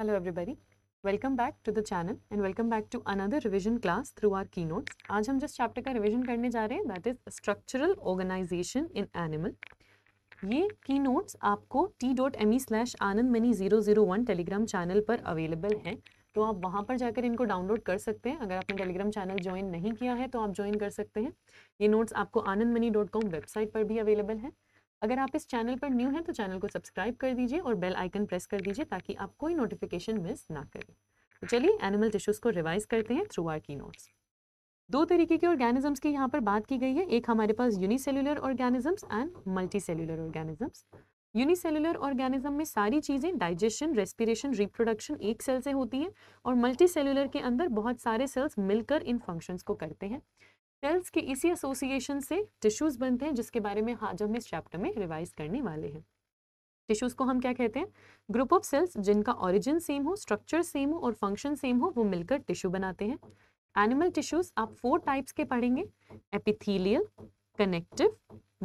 Hello everybody. Welcome back to the channel and welcome back to another revision class through our keynotes. आज हम जिस chapter का revision करने जा रहे हैं that is structural organisation in animal ये की नोट्स आपको T dot M E slash Anand money zero zero one Telegram channel पर अवेलेबल हैं तो आप वहाँ पर जाकर इनको डाउनलोड कर सकते हैं अगर आपने टेलीग्राम चैनल ज्वाइन नहीं किया है तो आप ज्वाइन कर सकते हैं ये नोट्स आपको Anand money dot com website पर भी अवेलेबल हैं अगर आप इस चैनल पर न्यू हैं तो चैनल को सब्सक्राइब कर दीजिए और बेल आइकन प्रेस कर दीजिए ताकि आप कोई नोटिफिकेशन मिस ना करें तो चलिए एनिमल टिश्यूज़ को रिवाइज करते हैं थ्रू आर की नोट्स दो तरीके के ऑर्गेनिजम्स की यहाँ पर बात की गई है एक हमारे पास unicellular organisms and multicellular organisms unicellular organism में सारी चीज़ें डाइजेशन रेस्पिरेशन रिप्रोडक्शन एक सेल से होती हैं और मल्टी सेलुलर के अंदर बहुत सारे सेल्स मिलकर इन फंक्शंस को करते हैं सेल्स के इसी एसोसिएशन से टिश्यूज बनते हैं जिसके बारे में आज हम इस चैप्टर में रिवाइज करने वाले हैं टिश्यूज को हम क्या कहते हैं ग्रुप ऑफ सेल्स जिनका ऑरिजिन सेम हो स्ट्रक्चर सेम हो और फंक्शन सेम हो वो मिलकर टिश्यू बनाते हैं एनिमल टिश्यूज आप फोर टाइप्स के पढ़ेंगे epithelial connective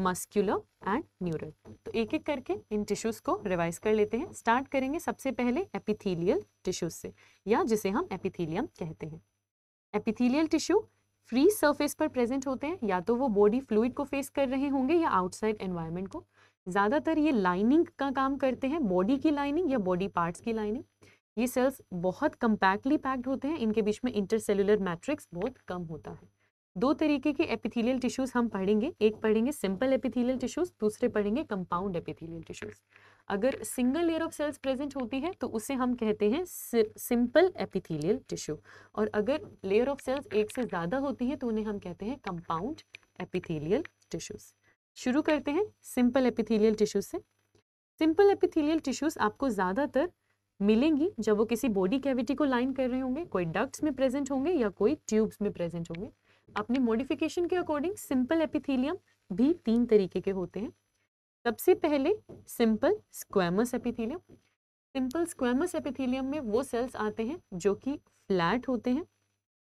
muscular and neural तो एक एक करके इन टिश्यूज को रिवाइज कर लेते हैं स्टार्ट करेंगे सबसे पहले एपिथीलियल टिश्यूज से या जिसे हम एपिथीलियम कहते हैं एपिथीलियल टिश्यू फ्री सरफेस पर प्रेजेंट होते हैं या तो वो बॉडी फ्लूड को फेस कर रहे होंगे या आउटसाइड एनवायरनमेंट को ज़्यादातर ये लाइनिंग का काम करते हैं बॉडी की लाइनिंग या बॉडी पार्ट्स की लाइनिंग ये सेल्स बहुत कम्पैक्टली पैक्ड होते हैं इनके बीच में इंटरसेलुलर मैट्रिक्स बहुत कम होता है दो तरीके के एपिथेलियल टिश्यूज हम पढ़ेंगे एक पढ़ेंगे सिंपल एपिथेलियल टिश्यूज दूसरे पढ़ेंगे कंपाउंड एपिथेलियल टिश्यूज अगर single layer of cells present होती है तो उसे हम कहते हैं सिंपल एपिथेलियल टिश्यू और अगर लेयर ऑफ सेल्स एक से ज़्यादा होती है तो उन्हें हम कहते हैं कंपाउंड एपिथेलियल टिश्यूज शुरू करते हैं सिंपल एपिथेलियल टिश्यूज से सिंपल एपिथेलियल टिश्यूज आपको ज़्यादातर मिलेंगी जब वो किसी बॉडी कैविटी को लाइन कर रहे होंगे कोई डक्ट्स में प्रेजेंट होंगे या कोई ट्यूब्स में प्रेजेंट होंगे अपने मॉडिफिकेशन के अकॉर्डिंग सिंपल एपिथेलियम भी तीन तरीके के होते हैं सबसे पहले simple squamous epithelium simple squamous epithelium में वो सेल्स आते हैं जो कि फ्लैट होते हैं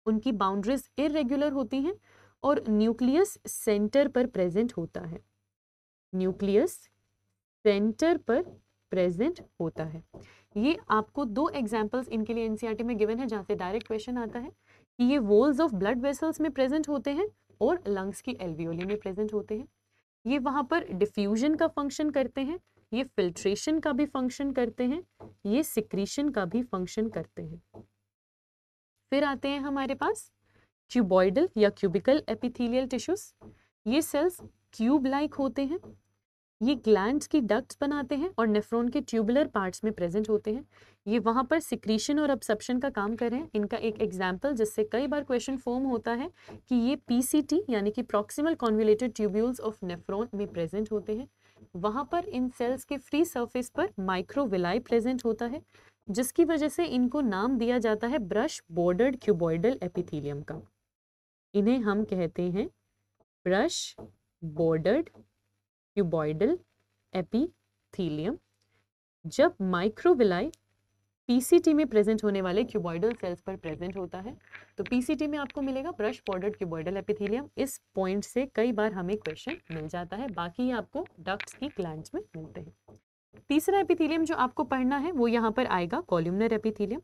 उनकी बाउंड्रीज इरेगुलर होती हैं और न्यूक्लियस सेंटर पर प्रेजेंट होता है न्यूक्लियस सेंटर पर प्रेजेंट होता है ये आपको दो एग्जाम्पल्स इनके लिए एनसीईआरटी e में गिवन है जहाँ से डायरेक्ट क्वेश्चन आता है कि ये वोल्स ऑफ ब्लड वेसल्स में प्रेजेंट होते हैं और लंग्स की एल्वियोली में प्रेजेंट होते हैं ये वहाँ पर डिफ्यूजन का फंक्शन करते हैं ये फिल्ट्रेशन का भी फंक्शन करते हैं ये सिक्रीशन का भी फंक्शन करते हैं फिर आते हैं हमारे पास क्यूबॉइडल या क्यूबिकल एपिथीलियल टिश्यूज ये सेल्स क्यूब लाइक होते हैं ये ग्लैंड की डक्ट्स बनाते हैं और नेफ्रोन के ट्यूबुलर पार्ट्स में प्रेजेंट होते हैं ये वहाँ पर सिक्रीशन और अब्सप्शन का काम कर रहे हैं इनका एक एग्जाम्पल जिससे कई बार क्वेश्चन फॉर्म होता है कि ये पीसीटी यानी कि proximal convoluted tubules of nephron में प्रेजेंट होते हैं वहाँ पर इन सेल्स के फ्री सर्फेस पर माइक्रोविलाई प्रेजेंट होता है जिसकी वजह से इनको नाम दिया जाता है ब्रश बॉर्डर्ड क्यूबॉइडल एपिथीलियम का इन्हें हम कहते हैं ब्रश बॉर्डर्ड क्यूबॉइडल एपीथीलियम जब माइक्रोविलाई पीसीटी में प्रेजेंट होने वाले क्यूबॉइडल सेल्स पर प्रेजेंट होता है तो पीसीटी में आपको मिलेगा ब्रश बॉर्डर्ड क्यूबॉइडल एपिथीलियम इस पॉइंट से कई बार हमें क्वेश्चन मिल जाता है बाकी ये आपको डक्ट्स की ग्लैंड्स में मिलते हैं तीसरा एपिथीलियम जो आपको पढ़ना है वो यहाँ पर आएगा कॉल्यूमनर एपिथीलियम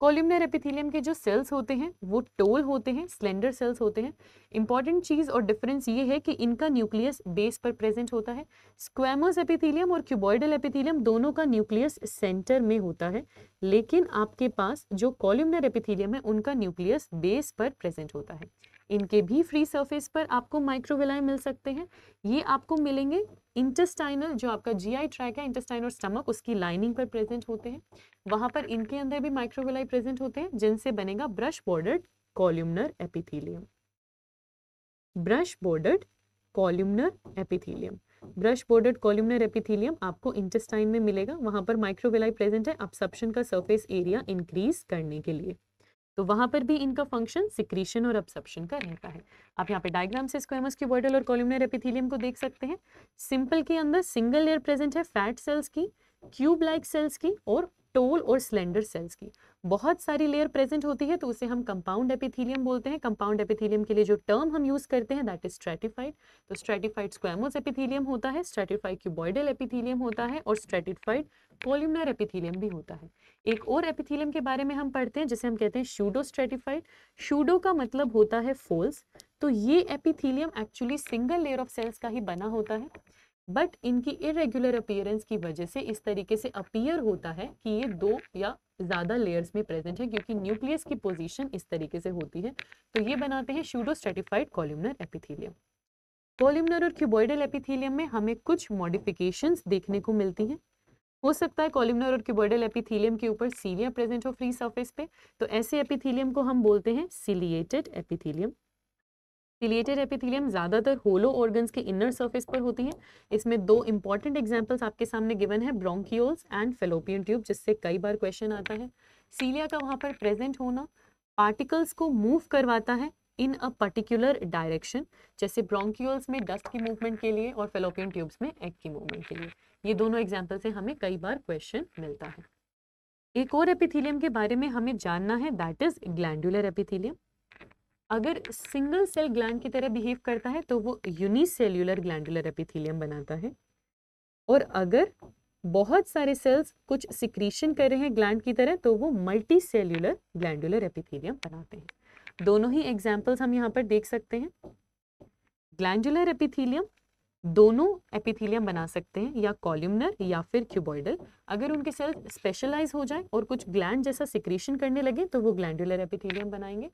कॉल्यूमनर एपिथेलियम के जो सेल्स होते हैं वो टोल होते हैं स्लेंडर सेल्स होते हैं इंपॉर्टेंट चीज़ और डिफरेंस ये है कि इनका न्यूक्लियस बेस पर प्रेजेंट होता है स्क्वेमस एपिथेलियम और क्यूबॉइडल एपिथेलियम दोनों का न्यूक्लियस सेंटर में होता है लेकिन आपके पास जो कॉल्यूमनर एपिथेलियम है उनका न्यूक्लियस बेस पर प्रेजेंट होता है इनके भी फ्री सरफेस पर आपको माइक्रोविलाई मिल सकते हैं ये आपको मिलेंगे इंटेस्टाइनल जो आपका जीआई ट्रैक है इंटेस्टाइन और स्टमक उसकी लाइनिंग पर प्रेजेंट होते हैं वहाँ पर इनके अंदर भी माइक्रोविलाई प्रेजेंट होते हैं जिनसे बनेगा brush bordered columnar epithelium brush bordered columnar epithelium brush bordered columnar epithelium आपको इंटेस्टाइन में मिलेगा वहां पर माइक्रोविलाई प्रेजेंट है अपसप्शन का सर्फेस एरिया इंक्रीज करने के लिए तो वहां पर भी इनका फंक्शन सिक्रीशन और अब्सप्शन का रहता है आप यहाँ पे डायग्राम से स्क्वेमस वर्डल और कॉलमनर एपिथिलियम को देख सकते हैं सिंपल के अंदर सिंगल लेयर प्रेजेंट है फैट सेल्स की क्यूब लाइक सेल्स की और टोल और स्लेंडर सेल्स की बहुत सारी लेयर प्रेजेंट होती है तो उसे हम कंपाउंड एपिथीलियम बोलते हैं कंपाउंड एपिथीलियम के लिए जो टर्म हम यूज करते हैं दैट इज स्ट्रेटिफाइड तो स्ट्रेटिफाइड स्क्वेमोस एपिथीलियम होता है स्ट्रेटिफाइड क्यूबॉइडल एपिथीलियम होता है और स्ट्रेटिफाइड कोल्यूमनर एपिथीलियम भी होता है एक और एपिथीलियम के बारे में हम पढ़ते हैं जिसे हम कहते हैं शूडो स्ट्रेटिफाइड शूडो का मतलब होता है फोल्स तो ये epithelium actually single layer of cells का ही बना होता है बट इनकी इरेगुलर अपियरेंस की वजह से इस तरीके से अपियर होता है कि ये दो या ज़्यादा लेयर्स में प्रेजेंट है क्योंकि न्यूक्लियस की पोजीशन इस तरीके से होती है तो ये बनाते हैं शूडोस्ट्रेटिफाइड कॉल्यूमनर एपिथीलियम कॉल्यूमनर और क्यूबॉइडल एपिथीलियम में हमें कुछ मॉडिफिकेशन देखने को मिलती हैं हो सकता है कॉल्यूमनर और क्यूबॉइडल एपिथीलियम के ऊपर सीलिया प्रेजेंट हो फ्री सर्फेस पे तो ऐसे एपिथीलियम को हम बोलते हैं सिलिएटेड एपिथीलियम सिलेटेड एपिथीलियम ज़्यादातर होलो ऑर्गन्स के इनर सर्फेस पर होती है इसमें दो इंपॉर्टेंट एग्जाम्पल्स आपके सामने गिवन है ब्रोंकियोल्स एंड फेलोपियन ट्यूब जिससे कई बार क्वेश्चन आता है सीलिया का वहाँ पर प्रेजेंट होना पार्टिकल्स को मूव करवाता है इन अ पर्टिकुलर डायरेक्शन जैसे ब्रोंक्यूल्स में डस्ट की मूवमेंट के लिए और फेलोपियन ट्यूब्स में एग की मूवमेंट के लिए ये दोनों एग्जाम्पल से हमें कई बार क्वेश्चन मिलता है एक और एपिथीलियम के बारे में हमें जानना है दैट इज ग्लैंडुलर एपिथीलियम अगर सिंगल सेल ग्लैंड की तरह बिहेव करता है तो वो यूनिसेल्यूलर ग्लैंडुलर एपिथीलियम बनाता है और अगर बहुत सारे सेल्स कुछ सिक्रीशन कर रहे हैं ग्लैंड की तरह तो वो मल्टी सेल्यूलर ग्लैंडुलर एपिथीलियम बनाते हैं दोनों ही एग्जाम्पल्स हम यहाँ पर देख सकते हैं ग्लैंडुलर एपिथीलियम दोनों एपिथीलियम बना सकते हैं या कॉल्यूमनर या फिर क्यूबॉइडल अगर उनके सेल्स स्पेशलाइज हो जाए और कुछ ग्लैंड जैसा सिक्रीशन करने लगे तो वो ग्लैंडुलर एपिथीलियम बनाएंगे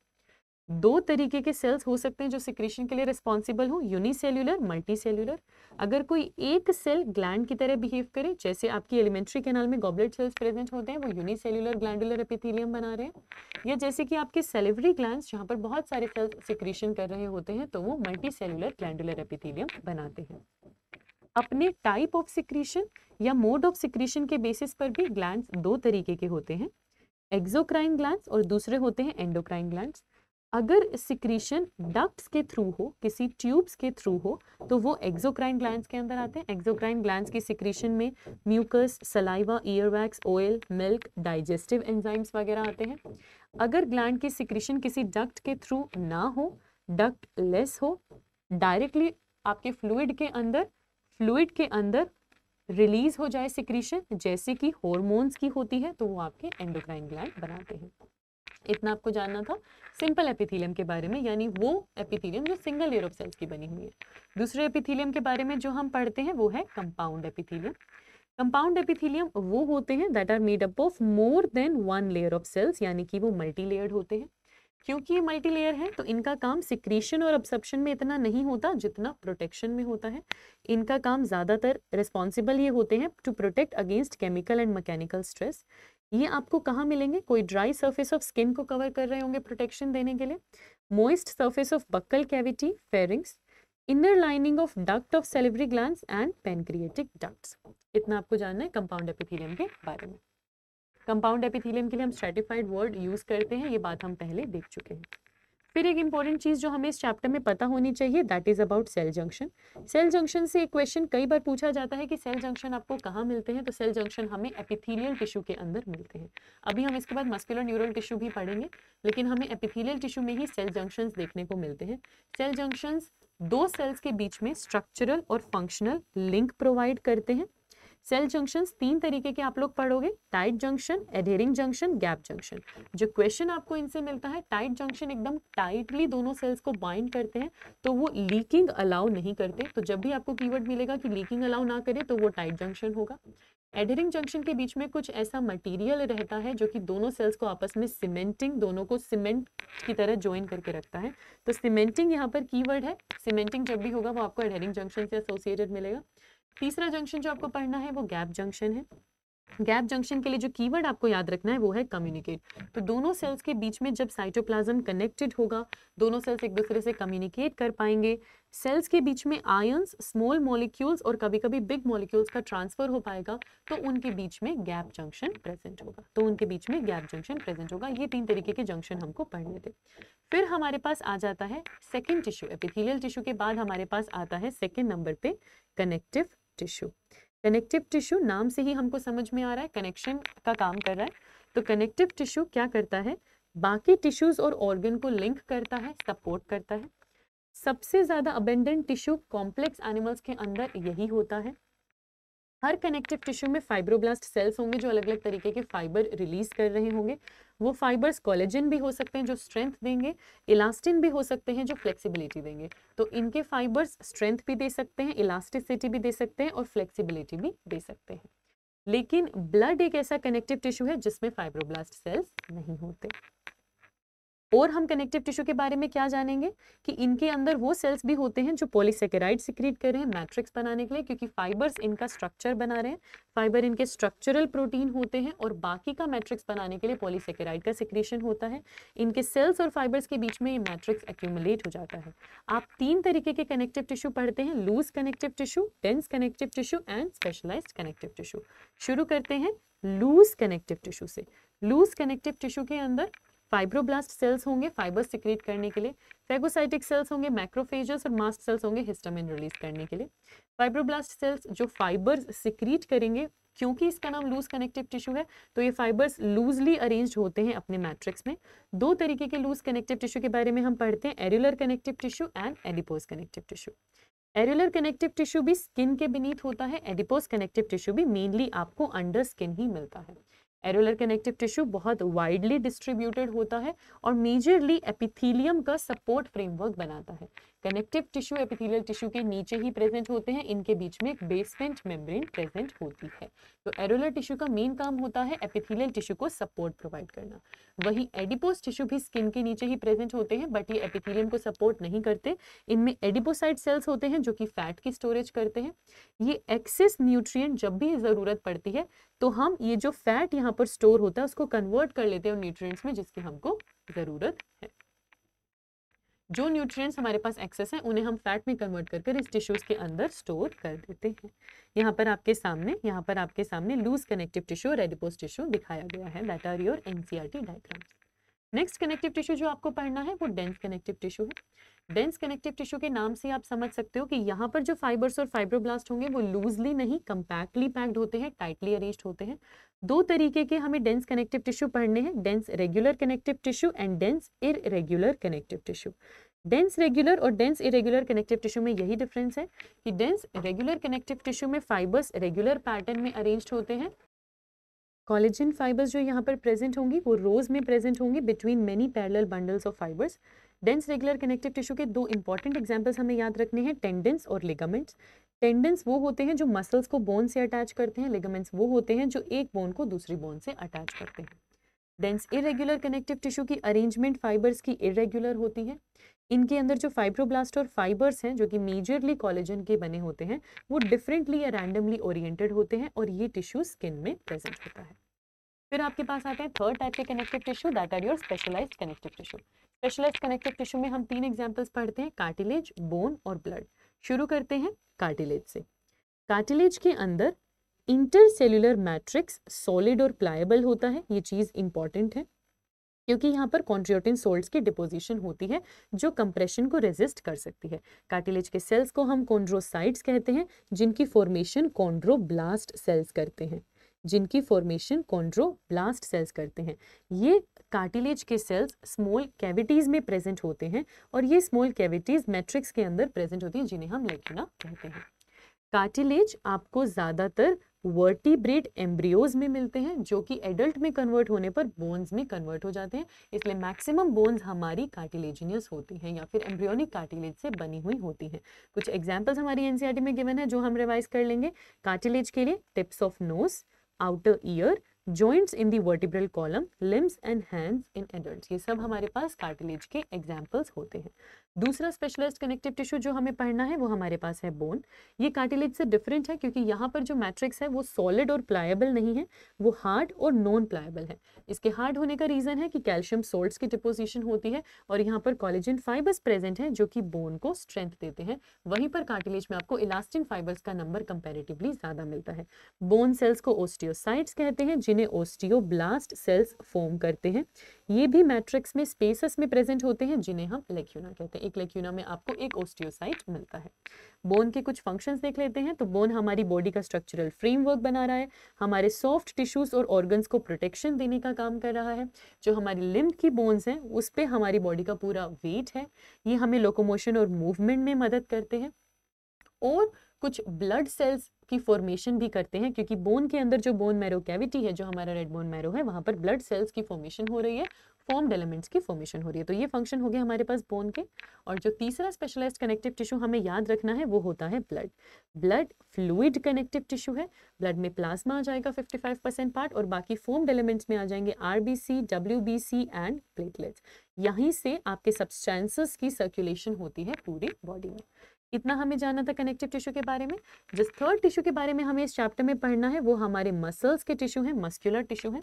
दो तरीके के सेल्स हो सकते हैं जो सिक्रेशन के लिए रिस्पॉन्सिबल हो यूनिसेल्यूलर सेल्युलर अगर कोई एक सेल ग्लैंड की तरह बिहेव करे जैसे आपकी एलिमेंट्री कैनाल में गॉबलेट सेल्स प्रेजेंट होते हैं वो यूनिसेल्यूलर ग्लैंडुलर एपिथीलियम बना रहे हैं या जैसे कि आपके सेलिवरी ग्लैंड जहाँ पर बहुत सारे सेल्स सिक्रेशन कर रहे होते हैं तो वो मल्टी सेल्युलर ग्लैंडुलर एपिथीलियम बनाते हैं अपने टाइप ऑफ सिक्रीशन या मोड ऑफ सिक्रीशन के बेसिस पर भी ग्लैंड दो तरीके के होते हैं एक्जोक्राइन ग्लैंड और दूसरे होते हैं एंडोक्राइन ग्लैंड्स अगर सिक्रीशन डक्ट्स के थ्रू हो किसी ट्यूब्स के थ्रू हो तो वो एक्सोक्राइन ग्लैंड्स के अंदर आते हैं एक्सोक्राइन ग्लैंड्स की सिक्रीशन में mucus saliva earwax oil milk digestive enzymes वगैरह आते हैं अगर ग्लैंड की सिक्रीशन किसी डक्ट के थ्रू ना हो डक्ट लेस हो डायरेक्टली आपके फ्लूड के अंदर फ्लूड के अंदर रिलीज हो जाए सिक्रीशन जैसे कि हॉर्मोन्स की होती है तो वो आपके एंडोक्राइन ग्लैंड बनाते हैं इतना आपको जानना था सिंपल एपिथीलियम के बारे में यानी वो एपिथीलियम जो सिंगल लेयर ऑफ सेल्स की बनी हुई है दूसरे एपिथीलियम के बारे में जो हम पढ़ते हैं वो है कंपाउंड एपिथीलियम कंपाउंड एपिथीलियम वो होते हैं that are made up of more than one layer of cells यानी कि वो मल्टी लेयर्ड होते हैं क्योंकि ये मल्टी लेयर है तो इनका काम सिक्रीशन और अब्सप्शन में इतना नहीं होता जितना प्रोटेक्शन में होता है इनका काम ज़्यादातर रिस्पॉन्सिबल ये होते हैं to protect against chemical and mechanical stress ये आपको कहाँ मिलेंगे कोई ड्राई सर्फेस ऑफ स्किन को कवर कर रहे होंगे प्रोटेक्शन देने के लिए moist surface of buccal cavity pharynx inner lining of duct of salivary gland and pancreatic ducts इतना आपको जानना है कंपाउंड एपिथीलियम के बारे में कंपाउंड एपिथीलियम के लिए हम स्ट्रेटिफाइड वर्ड यूज करते हैं ये बात हम पहले देख चुके हैं फिर एक इंपॉर्टेंट चीज़ जो हमें इस चैप्टर में पता होनी चाहिए that is about cell junction cell junction से एक क्वेश्चन कई बार पूछा जाता है कि सेल जंक्शन आपको कहाँ मिलते हैं तो सेल जंक्शन हमें एपिथीलियल टिश्यू के अंदर मिलते हैं अभी हम इसके बाद मस्कुलर न्यूरल टिश्यू भी पढ़ेंगे लेकिन हमें एपिथीलियल टिश्यू में ही सेल जंक्शन देखने को मिलते हैं सेल जंक्शन दो सेल्स के बीच में स्ट्रक्चरल और फंक्शनल लिंक प्रोवाइड करते हैं सेल जंक्शन तीन तरीके के आप लोग पढ़ोगे tight junction adhering junction gap junction जो क्वेश्चन आपको इनसे मिलता है टाइट जंक्शन एकदम टाइटली दोनों सेल्स को बाइंड करते हैं तो वो लीकिंग अलाउ नहीं करते तो जब भी आपको कीवर्ड मिलेगा कि लीकिंग अलाउ ना करे तो वो टाइट जंक्शन होगा एडेरिंग जंक्शन के बीच में कुछ ऐसा मटीरियल रहता है जो कि दोनों सेल्स को आपस में सीमेंटिंग दोनों को सीमेंट की तरह ज्वाइन करके रखता है तो सीमेंटिंग यहाँ पर कीवर्ड है सीमेंटिंग जब भी होगा वो आपको एडेरिंग जंक्शन से एसोसिएटेड मिलेगा तीसरा जंक्शन जो आपको पढ़ना है वो गैप जंक्शन है गैप जंक्शन के लिए जो कीवर्ड आपको याद रखना है वो है कम्युनिकेट तो दोनों सेल्स के बीच में जब साइटोप्लाज्म कनेक्टेड होगा दोनों सेल्स एक दूसरे से कम्युनिकेट कर पाएंगे सेल्स के बीच में आयंस स्मॉल मॉलिक्यूल्स और कभी कभी बिग मॉलिक्यूल्स का ट्रांसफर हो पाएगा तो उनके बीच में गैप जंक्शन प्रेजेंट होगा तो उनके बीच में गैप जंक्शन प्रेजेंट होगा ये तीन तरीके के जंक्शन हमको पढ़ने थे फिर हमारे पास आ जाता है सेकेंड टिश्यू एपिथिलियल टिश्यू के बाद हमारे पास आता है सेकेंड नंबर पे कनेक्टिव टिश्यू कनेक्टिव टिश्यू नाम से ही हमको समझ में आ रहा है कनेक्शन का काम कर रहा है तो कनेक्टिव टिश्यू क्या करता है बाकी टिश्यूज और ऑर्गन को लिंक करता है सपोर्ट करता है सबसे ज़्यादा अबेंडेंट टिश्यू कॉम्प्लेक्स एनिमल्स के अंदर यही होता है हर कनेक्टिव टिश्यू में फाइब्रोब्लास्ट सेल्स होंगे जो अलग अलग तरीके के फाइबर रिलीज कर रहे होंगे वो फाइबर्स कॉलेजन भी हो सकते हैं जो स्ट्रेंथ देंगे इलास्टिन भी हो सकते हैं जो फ्लेक्सिबिलिटी देंगे तो इनके फाइबर्स स्ट्रेंथ भी दे सकते हैं इलास्टिसिटी भी दे सकते हैं और फ्लेक्सिबिलिटी भी दे सकते हैं लेकिन ब्लड एक ऐसा कनेक्टिव टिश्यू है जिसमें फाइब्रोब्लास्ट सेल्स नहीं होते और हम कनेक्टिव टिश्यू के बारे में क्या जानेंगे कि इनके अंदर वो सेल्स भी होते हैं जो पॉलीसेकेराइड सिक्रीट कर रहे हैं मैट्रिक्स बनाने के लिए क्योंकि फाइबर्स इनका स्ट्रक्चर बना रहे हैं फाइबर इनके स्ट्रक्चरल प्रोटीन होते हैं और बाकी का मैट्रिक्स बनाने के लिए पॉलीसेकेराइड का सिक्रीशन होता है इनके सेल्स और फाइबर्स के बीच में ये मैट्रिक्स एक्यूमुलेट हो जाता है आप तीन तरीके के कनेक्टिव टिश्यू पढ़ते हैं loose connective tissue dense connective tissue and specialise connective tissue शुरू करते हैं लूज कनेक्टिव टिश्यू से लूज कनेक्टिव टिश्यू के अंदर फाइब्रोब्लास्ट सेल्स होंगे फाइबर सिक्रिएट करने के लिए फेगोसाइटिक सेल्स होंगे मैक्रोफेजस और मास्ट सेल्स होंगे हिस्टामिन रिलीज करने के लिए फाइब्रोब्लास्ट सेल्स जो फाइबर्स सिक्रीट करेंगे क्योंकि इसका नाम लूज कनेक्टिव टिश्यू है तो ये फाइबर्स लूजली अरेंज होते हैं अपने मैट्रिक्स में दो तरीके के लूज कनेक्टिव टिश्यू के बारे में हम पढ़ते हैं areolar connective tissue and adipose connective tissue areolar connective tissue भी स्किन के बीनीथ होता है एडिपोज कनेक्टिव टिश्यू भी मेनली आपको अंडर स्किन ही मिलता है एरोलर कनेक्टिव टिश्यू बहुत वाइडली डिस्ट्रीब्यूटेड होता है और मेजरली एपिथीलियम का सपोर्ट फ्रेमवर्क बनाता है कनेक्टिव टिश्यू एपिथेलियल टिश्यू के नीचे ही प्रेजेंट होते हैं इनके बीच में एक बेसमेंट मेम्ब्रेन प्रेजेंट होती है तो एरोलर टिश्यू का मेन काम होता है एपिथेलियल टिश्यू को सपोर्ट प्रोवाइड करना वहीं एडिपोस टिश्यू भी स्किन के नीचे ही प्रेजेंट होते हैं बट ये एपिथेलियम को सपोर्ट नहीं करते इनमें एडिपोसाइड सेल्स होते हैं जो कि फैट की स्टोरेज करते हैं ये एक्सेस न्यूट्रिएंट जब भी ज़रूरत पड़ती है तो हम ये जो फैट यहाँ पर स्टोर होता है उसको कन्वर्ट कर लेते हैं न्यूट्रिएंट्स में जिसकी हमको ज़रूरत है जो न्यूट्रिएंट्स हमारे पास एक्सेस हैं उन्हें हम फैट में कन्वर्ट कर इस टिश्यूज़ के अंदर स्टोर कर देते हैं यहाँ पर आपके सामने यहाँ पर आपके सामने लूज कनेक्टिव टिश्यू और एडिपोज टिश्यू दिखाया गया है that are your an diagrams next connective tissue जो आपको पढ़ना है वो डेंस कनेक्टिव टिश्यू है डेंस कनेक्टिव टिश्यू के नाम से आप समझ सकते हो कि यहाँ पर जो फाइबर्स और फाइब्रोब्लास्ट होंगे वो लूजली नहीं कम्पैक्टली पैक्ड होते हैं टाइटली अरेंज्ड होते हैं दो तरीके के हमें डेंस कनेक्टिव टिश्यू पढ़ने हैं dense regular connective tissue and dense irregular connective tissue dense regular और डेंस इरेगुलर कनेक्टिव टिश्यू में यही डिफरेंस है कि डेंस रेगुलर कनेक्टिव टिश्यू में फाइबर्स रेगुलर पैटर्न में अरेंज्ड होते हैं कॉलेजन फाइबर्स जो यहाँ पर प्रेजेंट होंगी वो रोज में प्रेजेंट होंगी between many parallel bundles of fibres dense regular connective tissue के दो इंपॉर्टेंट एग्जांपल्स हमें याद रखने हैं टेंडेंस और लिगामेंट्स टेंडेंस वो होते हैं जो मसल्स को बोन से अटैच करते हैं लिगामेंट्स वो होते हैं जो एक बोन को दूसरी बोन से अटैच करते हैं डेंस इरेगुलर कनेक्टिव टिश्यू की अरेंजमेंट फाइबर्स की इरेगुलर होती है इनके अंदर जो फाइब्रोब्लास्ट और फाइबर्स हैं जो कि मेजरली कॉलेजन के बने होते हैं वो डिफरेंटली या रैंडमली ओरिएंटेड होते हैं और ये टिश्यू स्किन में प्रेजेंट होता है फिर आपके पास आते हैं थर्ड टाइप के connective tissue that are your specialise connective tissue specialise connective tissue में हम तीन एग्जाम्पल्स पढ़ते हैं कार्टिलेज बोन और ब्लड शुरू करते हैं कार्टिलेज से कार्टिलेज के अंदर इंटरसेल्युलर मैट्रिक्स सॉलिड और प्लायबल होता है ये चीज़ इंपॉर्टेंट है क्योंकि यहाँ पर कॉन्ट्रियोटिन सोल्ट की डिपोजिशन होती है जो कंप्रेशन को रेजिस्ट कर सकती है कार्टिलेज के सेल्स को हम कॉन्ड्रोसाइट्स कहते हैं जिनकी फॉर्मेशन कॉन्ड्रोब्लास्ट सेल्स करते हैं जिनकी फॉर्मेशन कॉन्ड्रोब्लास्ट सेल्स करते हैं ये कार्टिलेज के सेल्स स्मॉल कैविटीज़ में प्रेजेंट होते हैं और ये स्मॉल कैविटीज़ मैट्रिक्स के अंदर प्रेजेंट होती हैं जिन्हें हम लेकिना कहते हैं कार्टिलेज आपको ज़्यादातर वर्टिब्रेट एम्ब्रियोज में मिलते हैं जो कि एडल्ट में कन्वर्ट होने पर बोन्स में कन्वर्ट हो जाते हैं इसलिए मैक्सिमम बोन्स हमारी कार्टिलेजिनियस होती हैं या फिर एम्ब्रियोनिक कार्टिलेज से बनी हुई होती हैं कुछ एग्जाम्पल्स हमारी एनसीईआरटी e में गिवन है जो हम रिवाइज कर लेंगे कार्टिलेज के लिए tips of nose outer ear joints in the vertebral column limbs and hands in adults ये सब हमारे पास कार्टिलेज के एग्जाम्पल्स होते हैं दूसरा स्पेशलाइज कनेक्टिव टिश्यू जो हमें पढ़ना है वो हमारे पास है बोन ये कार्टिलेज से डिफरेंट है क्योंकि यहाँ पर जो मैट्रिक्स है वो सॉलिड और प्लायबल नहीं है वो हार्ड और नॉन प्लायबल है इसके हार्ड होने का रीज़न है कि कैल्शियम सोल्ट्स की डिपोजिशन होती है और यहाँ पर कॉलेजन फाइबर्स प्रेजेंट हैं जो कि बोन को स्ट्रेंथ देते हैं वहीं पर कार्टिलेज में आपको इलास्टिन फाइबर्स का नंबर कंपेरेटिवली ज़्यादा मिलता है बोन सेल्स को ओस्टियोसाइट्स कहते हैं जिन्हें ब्लास्ट सेल्स फॉर्म करते हैं ये भी मैट्रिक्स में स्पेसस में प्रेजेंट होते हैं जिन्हें हम लेक्यूना कहते हैं एक लेक्यूना में आपको एक ओस्टियोसाइट मिलता है बोन के कुछ फंक्शंस देख लेते हैं तो बोन हमारी बॉडी का स्ट्रक्चरल फ्रेमवर्क बना रहा है हमारे सॉफ्ट टिश्यूज़ और ऑर्गन्स को प्रोटेक्शन देने का काम कर रहा है जो हमारी लिम्ब की बोन्स हैं उस पर हमारी बॉडी का पूरा वेट है ये हमें लोकोमोशन और मूवमेंट में मदद करते हैं और कुछ ब्लड सेल्स की फॉर्मेशन भी करते हैं क्योंकि बोन के अंदर जो बोन मैरो कैविटी है जो हमारा रेड बोन मैरो है वहां पर ब्लड सेल्स की फॉर्मेशन हो रही है फॉर्म्ड एलिमेंट्स की फॉर्मेशन हो रही है तो ये फंक्शन हो गया हमारे पास बोन के और जो तीसरा स्पेशलाइज्ड कनेक्टिव टिश्यू हमें याद रखना है वो होता है blood blood fluid connective tissue है ब्लड में प्लाज्मा आ जाएगा 55 परसेंट पार्ट और बाकी फॉर्म्ड एलिमेंट्स में आ जाएंगे R B W B C and platelets यहीं से आपके सब्सटेंसेस की सर्कुलेशन होती है पूरी बॉडी में इतना हमें जाना था कनेक्टिव टिश्यू के बारे में जिस थर्ड टिश्यू के बारे में हमें इस चैप्टर में पढ़ना है वो हमारे मसल्स के टिश्यू हैं मस्कुलर टिश्यू हैं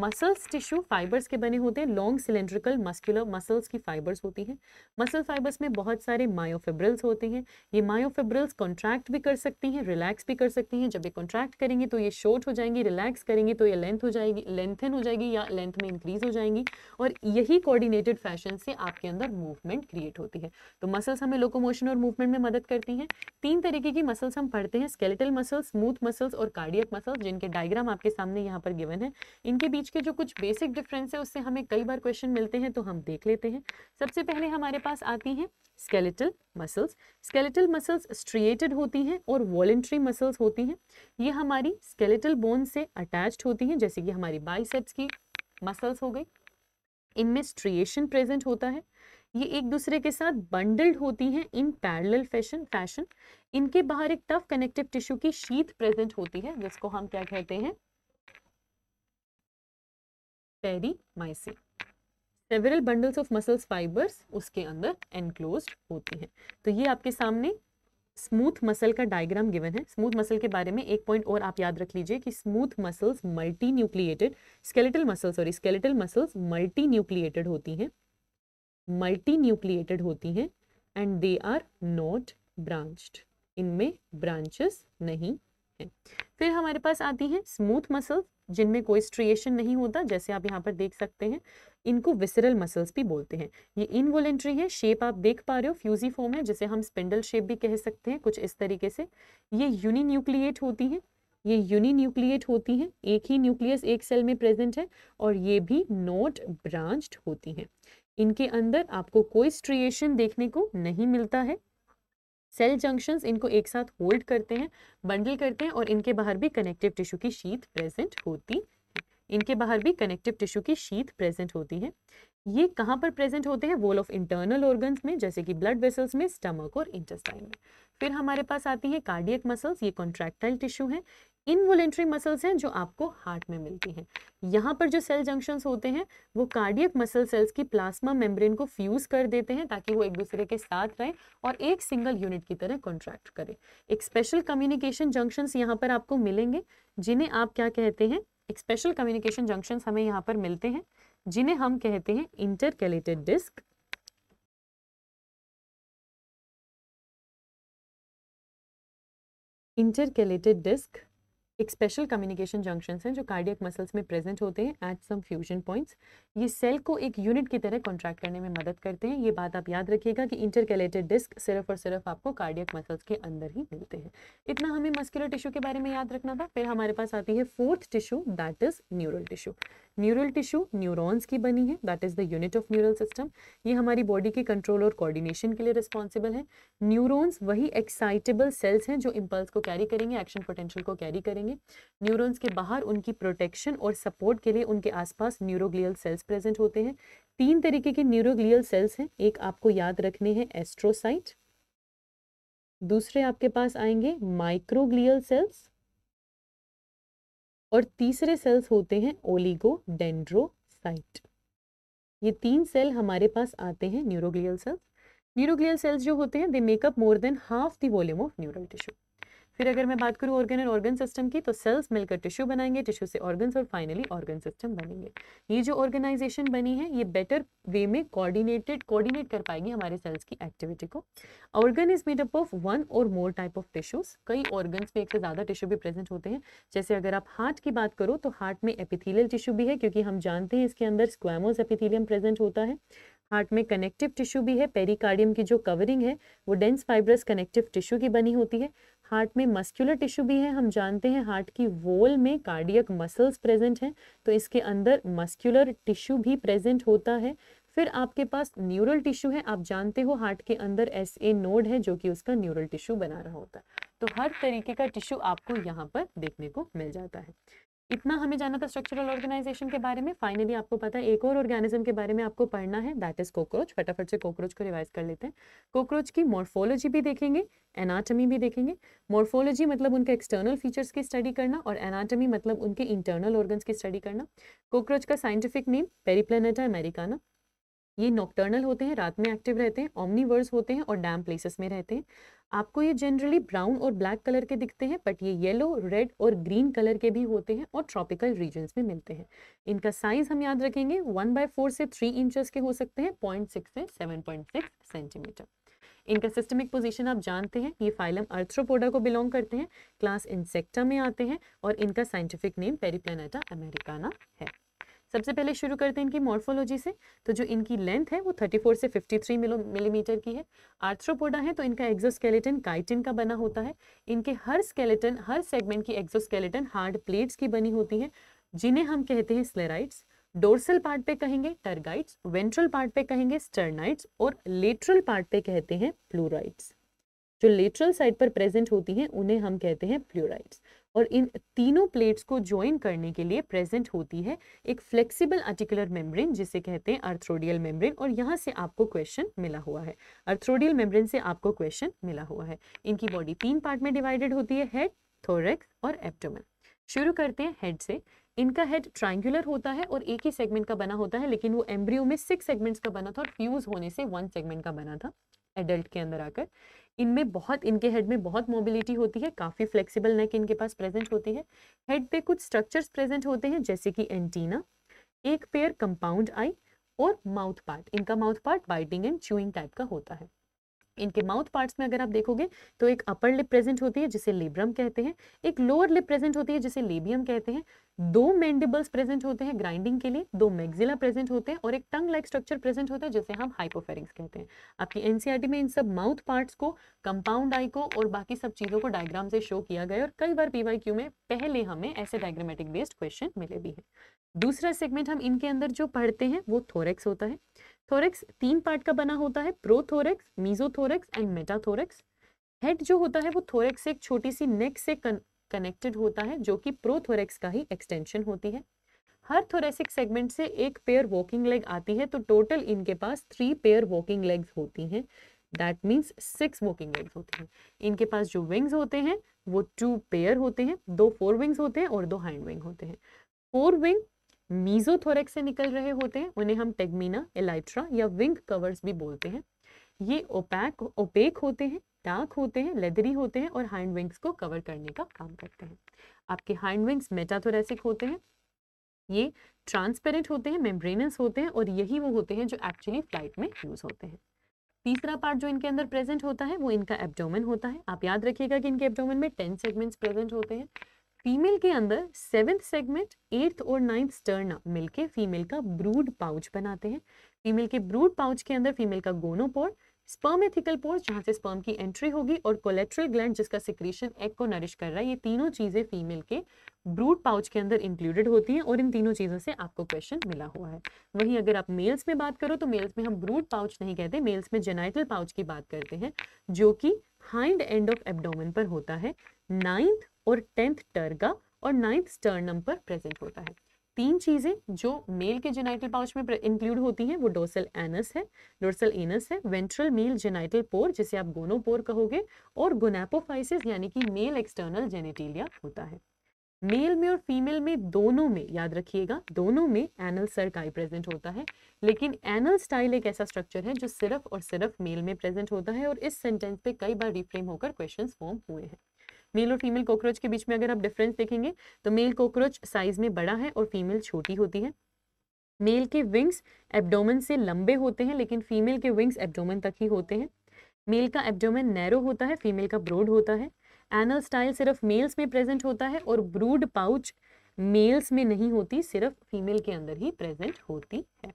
मसल्स टिश्यू फाइबर्स के बने होते हैं लॉन्ग सिलेंड्रिकल मस्कुलर मसल्स की फाइबर्स होती हैं मसल फाइबर्स में बहुत सारे मायोफिब्रिल्स होते हैं ये मायोफिब्रिल्स कॉन्ट्रैक्ट भी कर सकती हैं रिलैक्स भी कर सकती हैं जब ये कॉन्ट्रैक्ट करेंगे तो ये शॉर्ट हो जाएंगी रिलैक्स करेंगे तो ये लेंथ हो जाएगी लेंथन हो जाएगी या लेंथ में इंक्रीज हो जाएंगी और यही कोऑर्डिनेटेड फैशन से आपके अंदर मूवमेंट क्रिएट होती है तो मसल्स हमें लोकोमोशन और मूवमेंट में मदद करती हैं तीन तरीके की मसल्स हम पढ़ते हैं स्केलेटल मसल्स स्मूथ मसल्स और कार्डियक मसल्स जिनके डायग्राम आपके सामने यहाँ पर गिवन है इनके बीच बीच के जो कुछ बेसिक डिफरेंस है उससे हमें कई बार क्वेश्चन मिलते हैं तो हम देख लेते हैं सबसे पहले हमारे पास आती हैं skeletal muscles skeletal muscles striated होती हैं और वॉलेंट्री मसल्स होती हैं ये हमारी स्केलेटल बोन से अटैच्ड होती हैं जैसे कि हमारी बाइसेप्स की मसल्स हो गई इनमें स्ट्रिएशन प्रेजेंट होता है ये एक दूसरे के साथ बंडल्ड होती हैं इन पैरेलल फैशन फैशन इनके बाहर एक टफ कनेक्टिव टिश्यू की शीत प्रेजेंट होती है जिसको हम क्या कहते हैं perimysium several bundles of muscles fibres उसके अंदर एनक्लोज होती हैं तो ये आपके सामने स्मूथ मसल का डायग्राम गिवन है स्मूथ मसल के बारे में एक पॉइंट और आप याद रख लीजिए कि smooth muscles multinucleated skeletal muscle sorry skeletal muscles multinucleated होती हैं मल्टी न्यूक्लिएटेड होती हैं and they are not branched इनमें ब्रांचेस नहीं है फिर हमारे पास आती हैं स्मूथ मसल्स जिनमें कोई स्ट्रिएशन नहीं होता जैसे आप यहाँ पर देख सकते हैं इनको विसरल मसल्स भी बोलते हैं ये इनवोलेंट्री है शेप आप देख पा रहे हो फ्यूजी फॉर्म है जिसे हम स्पिंडल शेप भी कह सकते हैं कुछ इस तरीके से ये यूनिन्यूक्लिएट होती हैं ये यूनिन्यूक्लिएट होती हैं एक ही न्यूक्लियस एक सेल में प्रेजेंट है और ये भी नोट ब्रांच्ड होती हैं इनके अंदर आपको कोई स्ट्रिएशन देखने को नहीं मिलता है सेल जंक्शन इनको एक साथ होल्ड करते हैं बंडल करते हैं और इनके बाहर भी कनेक्टिव टिश्यू की शीत प्रेजेंट होती है इनके बाहर भी कनेक्टिव टिश्यू की शीत प्रेजेंट होती है ये कहाँ पर प्रेजेंट होते हैं वोल ऑफ इंटरनल ऑर्गन्स में जैसे कि ब्लड वेसल्स में स्टमक और इंटेस्टाइन में फिर हमारे पास आती है कार्डियक मसल्स ये कॉन्ट्रैक्टाइल टिश्यू हैं इनवोलेंट्री मसल्स हैं जो आपको हार्ट में मिलती हैं यहाँ पर जो सेल जंक्शन होते हैं वो कार्डियक मसल सेल्स की प्लाज्मा मेम्ब्रेन को फ्यूज कर देते हैं ताकि वो एक दूसरे के साथ रहें और एक सिंगल यूनिट की तरह कॉन्ट्रैक्ट करें एक स्पेशल कम्युनिकेशन जंक्शन यहाँ पर आपको मिलेंगे जिन्हें आप क्या कहते हैं एक स्पेशल कम्युनिकेशन जंक्शन हमें यहाँ पर मिलते हैं जिन्हें हम कहते हैं इंटरकेलेटेड डिस्क इंटरकेलेटेड डिस्क एक स्पेशल कम्युनिकेशन जंक्शन हैं जो कार्डियक मसल्स में प्रेजेंट होते हैं एट सम फ्यूजन पॉइंट्स ये सेल को एक यूनिट की तरह कॉन्ट्रैक्ट करने में मदद करते हैं ये बात आप याद रखिएगा कि इंटरकेलेटेड डिस्क सिर्फ और सिर्फ आपको कार्डियक मसल्स के अंदर ही मिलते हैं इतना हमें मस्कुलर टिश्यू के बारे में याद रखना था फिर हमारे पास आती है fourth tissue that is neural tissue neural tissue neurons की बनी है that is the unit of neural system ये हमारी बॉडी के कंट्रोल और कोऑर्डिनेशन के लिए रिस्पॉन्सिबल है न्यूरोन्स वही एक्साइटेबल सेल्स हैं जो इम्पल्स को कैरी करेंगे एक्शन पोटेंशियल को कैरी करेंगे होंगे न्यूरॉन्स के बाहर उनकी प्रोटेक्शन और सपोर्ट के लिए उनके आसपास न्यूरोग्लियल सेल्स प्रेजेंट होते हैं तीन तरीके के न्यूरोग्लियल सेल्स हैं एक आपको याद रखने हैं एस्ट्रोसाइट दूसरे आपके पास आएंगे माइक्रोग्लियल सेल्स और तीसरे सेल्स होते हैं ओलिगोडेंड्रोसाइट ये तीन सेल हमारे पास आते हैं न्यूरोग्लियल सेल्स न्यूरोग्लियल सेल्स जो होते हैं they make up more than half the volume of neural tissue फिर अगर मैं बात करूँ ऑर्गन और ऑर्गन सिस्टम की तो सेल्स मिलकर टिश्यू बनाएंगे टिश्यू से ऑर्गन्स और फाइनली ऑर्गन सिस्टम बनेंगे ये जो ऑर्गेनाइजेशन बनी है ये बेटर वे में कोऑर्डिनेटेड कोऑर्डिनेट कर पाएगी हमारे सेल्स की एक्टिविटी को organ is made up of one और मोर टाइप ऑफ टिश्यूज कई ऑर्गन्स में एक से ज़्यादा टिश्यू भी प्रेजेंट होते हैं जैसे अगर आप हार्ट की बात करो तो हार्ट में एपिथीलियल टिश्यू भी है क्योंकि हम जानते हैं इसके अंदर स्क्वामोस एपिथीलियम प्रेजेंट होता है हार्ट में कनेक्टिव टिश्यू भी है पेरिकार्डियम की जो कवरिंग है वो डेंस फाइब्रस कनेक्टिव टिश्यू की बनी होती है हार्ट में मस्क्यूलर टिश्यू भी है हम जानते हैं हार्ट की वोल में कार्डियक मसल्स प्रेजेंट हैं तो इसके अंदर मस्क्यूलर टिश्यू भी प्रेजेंट होता है फिर आपके पास न्यूरल टिश्यू है आप जानते हो हार्ट के अंदर एस ए नोड है जो कि उसका न्यूरल टिश्यू बना रहा होता है तो हर तरीके का टिश्यू आपको यहाँ पर देखने को मिल जाता है इतना हमें जाना था स्ट्रक्चरल ऑर्गेनाइजेशन के बारे में फाइनली आपको पता है एक और ऑर्गेनिज्म के बारे में आपको पढ़ना है दैट इज कॉकरोच फटाफट से कॉकरोच को रिवाइज कर लेते हैं कॉकरोच की मॉर्फोलॉजी भी देखेंगे एनाटमी भी देखेंगे मॉर्फोलॉजी मतलब उनके एक्सटर्नल फीचर्स की स्टडी करना और एनाटमी मतलब उनके इंटरनल ऑर्गन्स की स्टडी करना कॉकरोच का साइंटिफिक नेम पेरीप्लेनेटा अमेरिकाना ये नॉक्टर्नल होते हैं रात में एक्टिव रहते हैं ऑमनीवर्स होते हैं और डैम प्लेसेस में रहते हैं आपको ये जनरली ब्राउन और ब्लैक कलर के दिखते हैं बट ये येलो रेड और ग्रीन कलर के भी होते हैं और ट्रॉपिकल रीजन्स में मिलते हैं इनका साइज हम याद रखेंगे वन बाय फोर से थ्री इंचज के हो सकते हैं पॉइंट सिक्स से सेवन पॉइंट सिक्स सेंटीमीटर इनका सिस्टमिक पोजीशन आप जानते हैं ये फाइलम अर्थ्रोपोडा को बिलोंग करते हैं क्लास इंसेक्टा में आते हैं और इनका साइंटिफिक नेम पेरीप्लेनेटा अमेरिकाना है सबसे पहले शुरू करते हैं इनकी मॉर्फोलॉजी से तो जो इनकी लेंथ है वो 34 से 53 मिलीमीटर की है आर्थ्रोपोडा है तो इनका एग्जोस्केलेटन काइटिन का बना होता है इनके हर स्केलेटन हर सेगमेंट की एग्जोस्केलेटन हार्ड प्लेट्स की बनी होती है जिन्हें हम कहते हैं स्लेराइट्स डोर्सल पार्ट पे कहेंगे टर्गाइट्स वेंट्रल पार्ट पे कहेंगे स्टर्नाइट्स और लेटरल पार्ट पे कहते हैं प्लूराइट्स जो लेटरल साइड पर प्रेजेंट होती हैं उन्हें हम कहते हैं प्लूराइट्स और इन तीनों प्लेट्स को ज्वाइन करने के लिए प्रेजेंट होती है एक फ्लेक्सिबल आर्टिकुलर मेम्ब्रेन जिसे कहते हैं अर्थ्रोडियल मेम्ब्रेन और यहाँ से आपको क्वेश्चन मिला हुआ है अर्थ्रोडियल मेम्ब्रेन से आपको क्वेश्चन मिला हुआ है इनकी बॉडी तीन पार्ट में डिवाइडेड होती है हेड थोरेक्स और एप्टोमन शुरू करते हैं हेड से इनका हेड ट्राइंगुलर होता है और एक ही सेगमेंट का बना होता है लेकिन वो एम्ब्रियो में सिक्स सेगमेंट्स का बना था और फ्यूज होने से वन सेगमेंट का बना था एडल्ट के अंदर आकर इनमें बहुत इनके हेड में बहुत मोबिलिटी होती है काफ़ी फ्लेक्सिबल नेक इनके पास प्रेजेंट होते हैं हेड पे कुछ स्ट्रक्चर्स प्रेजेंट होते हैं जैसे कि एंटीना एक पेयर कंपाउंड आई और माउथ पार्ट इनका mouth part biting and chewing type का होता है इनके माउथ पार्ट्स में अगर आप देखोगे तो एक अपर लिप प्रेजेंट होती है जिसे लिब्रम कहते हैं एक लोअर लिप प्रेजेंट होती है जिसे लेबियम कहते हैं दो मैंडिबल्स प्रेजेंट होते हैं ग्राइंडिंग के लिए दो मैग्जिला प्रेजेंट होते हैं और एक टंग लाइक स्ट्रक्चर प्रेजेंट होता है जिसे हम हाइपोफेरिंग्स कहते हैं आपकी एनसीआरटी में इन सब माउथ पार्ट्स को कंपाउंड आई को और बाकी सब चीज़ों को डायग्राम से शो किया गया और कई बार पीवाई में पहले हमें ऐसे डायग्रामेटिक बेस्ड क्वेश्चन मिले भी है दूसरा सेगमेंट हम इनके अंदर जो पढ़ते हैं वो थोरेक्स होता है थोरेक्स तीन पार्ट का बना होता है prothorax mesothorax and metathorax head जो होता है वो थोरेक्स से एक छोटी सी नेक से कनेक्टेड होता है जो कि प्रोथोरेक्स का ही एक्सटेंशन होती है हर थोरेसिक सेगमेंट से एक पेयर वॉकिंग लेग आती है तो टोटल इनके पास थ्री पेयर वॉकिंग लेग्स होती हैं that means six walking legs होती हैं इनके पास जो विंग्स होते हैं वो टू पेयर होते हैं दो फोर विंग्स होते हैं और दो हैंड विंग होते हैं फोर विंग मीजोथोरेक से निकल रहे होते हैं उन्हें हम टेगमीना एलाइट्रा या विंग कवर्स भी बोलते हैं ये ओपैक ओपेक होते हैं डार्क होते हैं लेदरी होते हैं और हैंड विंग्स को कवर करने का काम करते हैं आपके हैंड विंग्स मेटाथोरेसिक होते हैं ये ट्रांसपेरेंट होते हैं मेम्ब्रेनस होते हैं और यही वो होते हैं जो एक्चुअली फ्लाइट में यूज होते हैं तीसरा पार्ट जो इनके अंदर प्रेजेंट होता है वो इनका एब्डोमेन होता है आप याद रखिएगा कि इनके एब्डोमेन में टेन सेगमेंट्स प्रेजेंट होते हैं फीमेल के अंदर सेवेंथ सेगमेंट एट्थ और नाइन्थ स्टर्ना मिलके फीमेल का ब्रूड पाउच बनाते हैं फीमेल के ब्रूड पाउच के अंदर फीमेल का गोनोपोर स्पर्म स्पर्मेथिकल पोर जहाँ से स्पर्म की एंट्री होगी और कोलेट्रल ग्लैंड जिसका सिक्रेशन एग को नरिश कर रहा है ये तीनों चीज़ें फीमेल के ब्रूड पाउच के अंदर इंक्लूडेड होती हैं और इन तीनों चीज़ों से आपको क्वेश्चन मिला हुआ है वहीं अगर आप मेल्स में बात करो तो मेल्स में हम ब्रूड पाउच नहीं कहते मेल्स में जेनाइटल पाउच की बात करते हैं जो कि हाइंड एंड ऑफ एबडोमन पर होता है नाइन्थ और टेंथ टर्गा और नाइन्थ स्टर्नम पर प्रेजेंट होता है तीन चीज़ें जो मेल के जेनाइटल पाउच में इंक्लूड होती हैं वो डोसल एनस है डोसल एनस है वेंट्रल मेल जेनाइटल पोर जिसे आप गोनोपोर कहोगे और गोनेपोफाइसिस यानी कि मेल एक्सटर्नल जेनेटेलिया होता है मेल में और फीमेल में दोनों में याद रखिएगा दोनों में एनल सर्काई प्रेजेंट होता है लेकिन एनल स्टाइल एक ऐसा स्ट्रक्चर है जो सिर्फ और सिर्फ मेल में प्रेजेंट होता है और इस सेंटेंस पे कई बार रिफ्रेम होकर क्वेश्चंस फॉर्म हुए हैं मेल और फीमेल कॉकरोच के बीच में अगर आप डिफरेंस देखेंगे तो मेल कॉकरोच साइज में बड़ा है और फीमेल छोटी होती है मेल के विंग्स एब्डोमेन से लंबे होते हैं लेकिन फीमेल के विंग्स एब्डोमेन तक ही होते हैं मेल का एब्डोमेन नैरो होता है फीमेल का ब्रोड होता है एनल स्टाइल सिर्फ मेल्स में प्रेजेंट होता है और ब्रूड पाउच मेल्स में नहीं होती सिर्फ फीमेल के अंदर ही प्रेजेंट होती है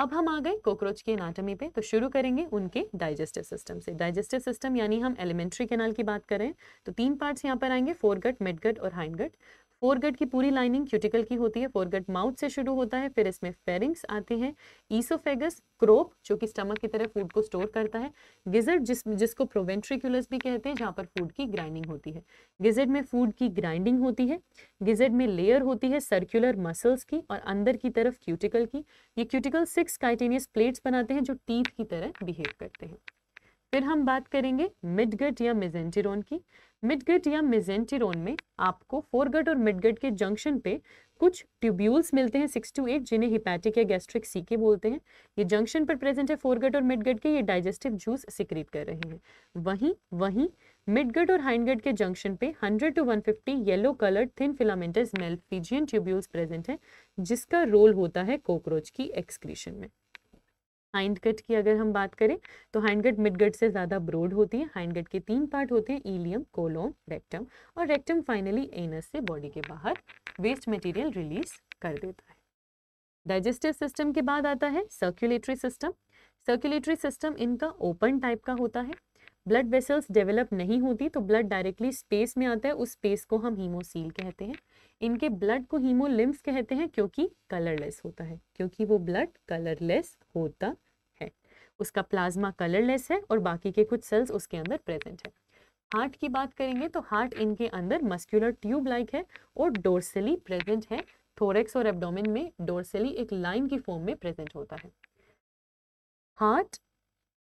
अब हम आ गए कॉकरोच की एनाटॉमी पे तो शुरू करेंगे उनके डाइजेस्टिव सिस्टम से डाइजेस्टिव सिस्टम यानी हम एलिमेंट्री कैनाल की बात करें तो तीन पार्ट्स यहाँ पर आएंगे फोरगट मिडगट और हाइंडगट फोरगट की पूरी लाइनिंग क्यूटिकल की होती है फोरगट माउथ से शुरू होता है फिर इसमें फेरिंग्स आते हैं ईसोफेगस क्रोप जो कि स्टमक की तरह फूड को स्टोर करता है गिजर्ड जिस जिसको प्रोवेंट्रिकुलस भी कहते हैं जहाँ पर फूड की ग्राइंडिंग होती है गिजर्ड में फूड की ग्राइंडिंग होती है गिजर्ड में लेयर होती है सर्क्यूलर मसल्स की और अंदर की तरफ क्यूटिकल की ये क्यूटिकल सिक्स काइटेनियस प्लेट्स बनाते हैं जो टीथ की तरह बिहेव करते हैं फिर हम बात करेंगे मिडगट या मेजेंटेरोन की मिडगट या मिजेंटिरोन में आपको फोरगट और मिडगट के जंक्शन पे कुछ ट्यूब्यूल्स मिलते हैं सिक्स टू एट जिन्हें हिपैटिक या गैस्ट्रिक सीके बोलते हैं ये जंक्शन पर प्रेजेंट है फोरगट और मिडगट के ये डाइजेस्टिव जूस सिक्रीट कर रहे हैं वहीं वहीं मिडगट और हाइंडगट के जंक्शन पे 100 to 150 yellow coloured thin filamentous Malpighian tubules present है जिसका रोल होता है कॉकरोच की एक्सक्रीशन में हाइंड गट की अगर हम बात करें तो हाइंड गट मिड गट से ज़्यादा ब्रोड होती है हाइंड गट के तीन पार्ट होते हैं ईलियम कोलोम रेक्टम और रेक्टम फाइनली एनस से बॉडी के बाहर वेस्ट मटेरियल रिलीज कर देता है डाइजेस्टिव सिस्टम के बाद आता है सर्कुलेटरी सिस्टम सर्कुलेटरी सिस्टम इनका ओपन टाइप का होता है ब्लड वेसल्स डेवलप नहीं होती तो ब्लड डायरेक्टली स्पेस में आता है उस स्पेस को हम हीमोसील कहते हैं इनके ब्लड को हीमोलिम्स कहते हैं क्योंकि कलरलेस होता है क्योंकि वो ब्लड कलरलेस होता है उसका प्लाज्मा कलरलेस है और बाकी के कुछ सेल्स उसके अंदर प्रेजेंट है हार्ट की बात करेंगे तो हार्ट इनके अंदर मस्क्यूलर ट्यूब लाइक है और डोरसेली प्रेजेंट है थोरेक्स और एबडोमिन में डोरसेली एक लाइन की फॉर्म में प्रेजेंट होता है हार्ट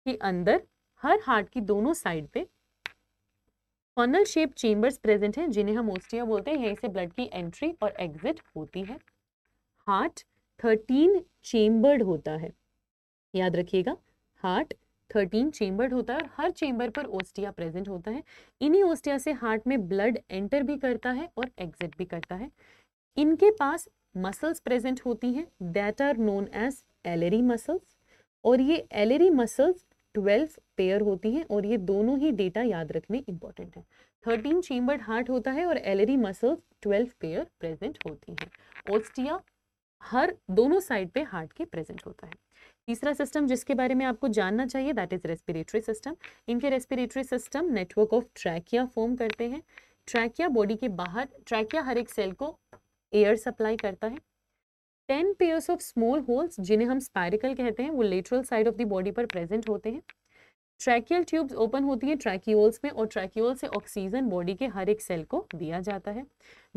के अंदर हर हार्ट की दोनों साइड पे फनल शेप चेंबर्स प्रेजेंट हैं जिन्हें हम ओस्टिया बोलते हैं यहीं से ब्लड की एंट्री और एग्जिट होती है हार्ट थर्टीन चेंबर्ड होता है याद रखिएगा हार्ट थर्टीन चेंबर्ड होता है और हर चेंबर पर ओस्टिया प्रेजेंट होता है इन्हीं ओस्टिया से हार्ट में ब्लड एंटर भी करता है और एग्जिट भी करता है इनके पास मसल्स प्रेजेंट होती हैं that are known as alary muscles और ये एलरी मसल्स ट्वेल्व पेयर होती हैं और ये दोनों ही डेटा याद रखने इंपॉर्टेंट है थर्टीन चेम्बर्ड हार्ट होता है और alary muscles twelve pair present होती हैं ओस्टिया हर दोनों साइड पे हार्ट के प्रेजेंट होता है तीसरा सिस्टम जिसके बारे में आपको जानना चाहिए दैट इज रेस्पिरेटरी सिस्टम इनके respiratory system network of trachea form करते हैं ट्रैकिया बॉडी के बाहर ट्रैकिया हर एक सेल को एयर सप्लाई करता है ten pairs of small holes जिन्हें हम स्पायरिकल कहते हैं वो lateral side of the body पर प्रेजेंट होते हैं ट्रैकियल ट्यूब्स ओपन होती हैं ट्रैकियोल्स में और ट्रैकियोल से ऑक्सीजन बॉडी के हर एक सेल को दिया जाता है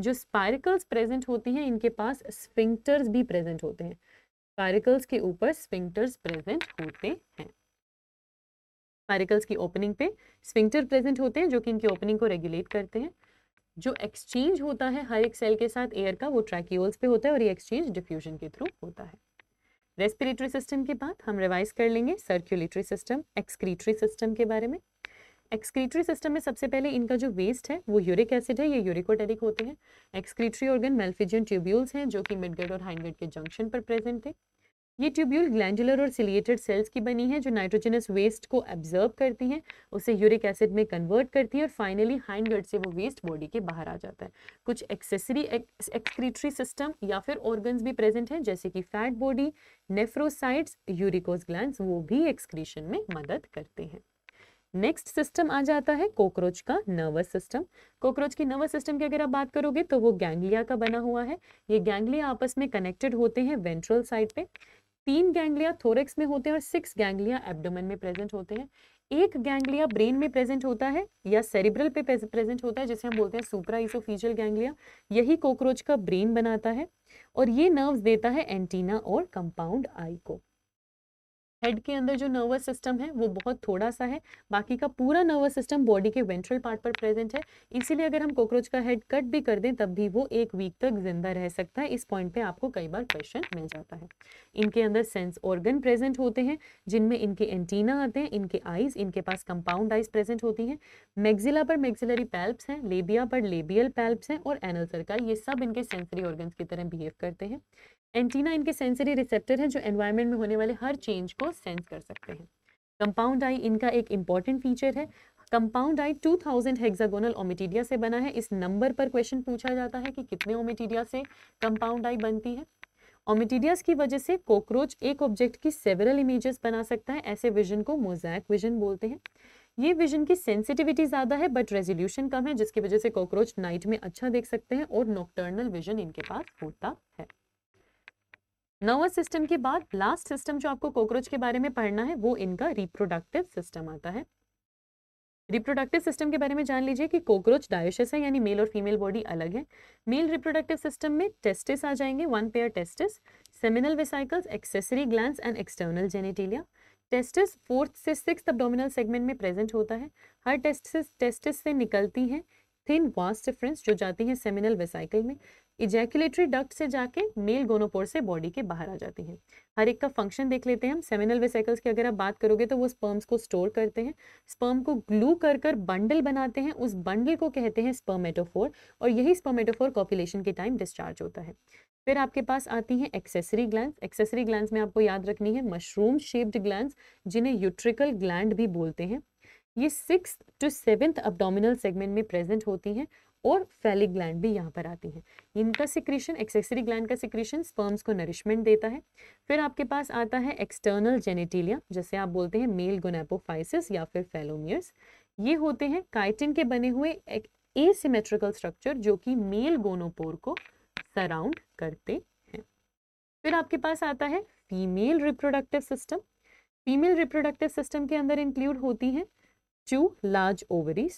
जो स्पायरिकल्स प्रेजेंट होती हैं इनके पास स्पिंक्टर्स भी प्रेजेंट होते हैं स्पायरिकल्स के ऊपर स्पिंक्टर्स प्रेजेंट होते हैं स्पायरिकल्स की ओपनिंग पे स्पिंक्टर प्रेजेंट होते हैं जो कि इनकी ओपनिंग को रेगुलेट करते हैं जो एक्सचेंज होता है हर एक सेल के साथ एयर का वो ट्रैक्यूल्स पे होता है और ये एक्सचेंज डिफ्यूजन के थ्रू होता है रेस्पिरेटरी सिस्टम के बाद हम रिवाइज कर लेंगे सर्क्यूलेटरी सिस्टम एक्सक्रीटरी सिस्टम के बारे में एक्सक्रीटरी सिस्टम में सबसे पहले इनका जो वेस्ट है वो यूरिक एसिड है ये यूरिकोटेरिक होते हैं एक्सक्रीटरी ऑर्गन मेल्फिजियन ट्यूब्यूल्स हैं जो कि मिडगेट और हाइंडगेट के जंक्शन पर प्रेजेंट थे ये ट्यूब्यूल ग्लैंडुलर और सिलिएटेड सेल्स की बनी है जो नाइट्रोजनस वेस्ट को एब्जर्व करती हैं उसे यूरिक एसिड में कन्वर्ट करती है और फाइनली हाइंडगर्ड से वो वेस्ट बॉडी के बाहर आ जाता है कुछ एक्सेसरी एक्सक्रीटरी सिस्टम या फिर ऑर्गन्स भी प्रेजेंट हैं जैसे कि fat body nephrocytes uricose gland वो भी एक्सक्रीशन में मदद करते हैं नेक्स्ट सिस्टम आ जाता है कॉकरोच का नर्वस सिस्टम कॉकरोच की नर्वस सिस्टम की अगर आप बात करोगे तो वो गैंग्लिया का बना हुआ है ये गैंग्लिया आपस में कनेक्टेड होते हैं वेंट्रल साइड पे तीन गैंग्लिया थोरेक्स में होते हैं और सिक्स गैंग्लिया एब्डोमेन में प्रेजेंट होते हैं एक गैंग्लिया ब्रेन में प्रेजेंट होता है या सेरिब्रल पे प्रेजेंट होता है जिसे हम बोलते हैं सुप्रा इसोफीजियल गैंग्लिया यही कॉकरोच का ब्रेन बनाता है और ये नर्व्स देता है एंटीना और कंपाउंड आई को हेड के अंदर जो नर्वस सिस्टम है वो बहुत थोड़ा सा है बाकी का पूरा नर्वस सिस्टम बॉडी के वेंट्रल पार्ट पर प्रेजेंट है इसीलिए अगर हम कॉकरोच का हेड कट भी कर दें तब भी वो एक वीक तक जिंदा रह सकता है इस पॉइंट पे आपको कई बार क्वेश्चन मिल जाता है इनके अंदर सेंस ऑर्गन प्रेजेंट होते हैं जिनमें इनके एंटीना आते हैं इनके आइज इनके पास कंपाउंड आइज प्रेजेंट होती है मैग्जिला पर मैग्जिलरी पैल्प हैं लेबिया पर लेबियल पैल्प हैं और एनल्सर का ये सब इनके सेंसरी ऑर्गन की तरह बिहेव करते हैं एंटीना इनके सेंसरी रिसेप्टर हैं जो एनवायरनमेंट में होने वाले हर चेंज को सेंस कर सकते हैं कंपाउंड आई इनका एक इम्पॉर्टेंट फीचर है कंपाउंड आई 2000 हेक्सागोनल ओमिटीडिया से बना है इस नंबर पर क्वेश्चन पूछा जाता है कि कितने ओमिटीडिया से कंपाउंड आई बनती है ओमिटीडियाज की वजह से कॉकरोच एक ऑब्जेक्ट की सेवरल इमेजेस बना सकता है ऐसे विजन को मोजैक विजन बोलते हैं ये विजन की सेंसिटिविटी ज़्यादा है बट रेजोल्यूशन कम है जिसकी वजह से कॉकरोच नाइट में अच्छा देख सकते हैं और नॉक्टर्नल विजन इनके पास होता है नर्वस सिस्टम के बाद लास्ट सिस्टम जो आपको कॉकरोच के बारे में पढ़ना है वो इनका रिप्रोडक्टिव सिस्टम आता है रिप्रोडक्टिव सिस्टम के बारे में जान लीजिए कि कॉकरोच डायोशस है यानी मेल और फीमेल बॉडी अलग है मेल रिप्रोडक्टिव सिस्टम में टेस्टिस आ जाएंगे one pair testis seminal vesicles accessory gland and external genitalia testis fourth से सिक्स अब्डोमिनल सेगमेंट में प्रेजेंट होता है हर टेस्टिस टेस्टिस से निकलती हैं थिन वास्ट डिफरेंस जो जाती हैं सेमिनल वेसाइकल में इजैक्युलेटरी डक्ट से जाके मेल गोनोपोर से बॉडी के बाहर आ जाती हैं हर एक का फंक्शन देख लेते हैं हम सेमिनल वेसाइकल्स की अगर आप बात करोगे तो वो स्पर्म्स को स्टोर करते हैं स्पर्म को ग्लू कर कर बंडल बनाते हैं उस बंडल को कहते हैं स्पर्मेटोफोर और यही स्पर्मेटोफोर कॉपुलेशन के टाइम डिस्चार्ज होता है फिर आपके पास आती हैं एक्सेसरी ग्लैंड एक्सेसरी ग्लैंड में आपको याद रखनी है मशरूम शेप्ड ग्लैंड जिन्हें यूट्रिकल ग्लैंड भी बोलते हैं ये six to seventh abdominal segment में प्रेजेंट होती हैं और फैलिक ग्लैंड भी यहाँ पर आती हैं इनका सिक्रीशन एक्सेसरी ग्लैंड का सिक्रीशन स्पर्म्स को नरिशमेंट देता है फिर आपके पास आता है एक्सटर्नल जेनेटिलिया जैसे आप बोलते हैं मेल गोनेपोफाइसिस या फिर फेलोमियर्स ये होते हैं काइटिन के बने हुए एक एसिमेट्रिकल स्ट्रक्चर जो कि मेल गोनोपोर को सराउंड करते हैं फिर आपके पास आता है female reproductive system female reproductive system के अंदर इंक्लूड होती हैं two large ovaries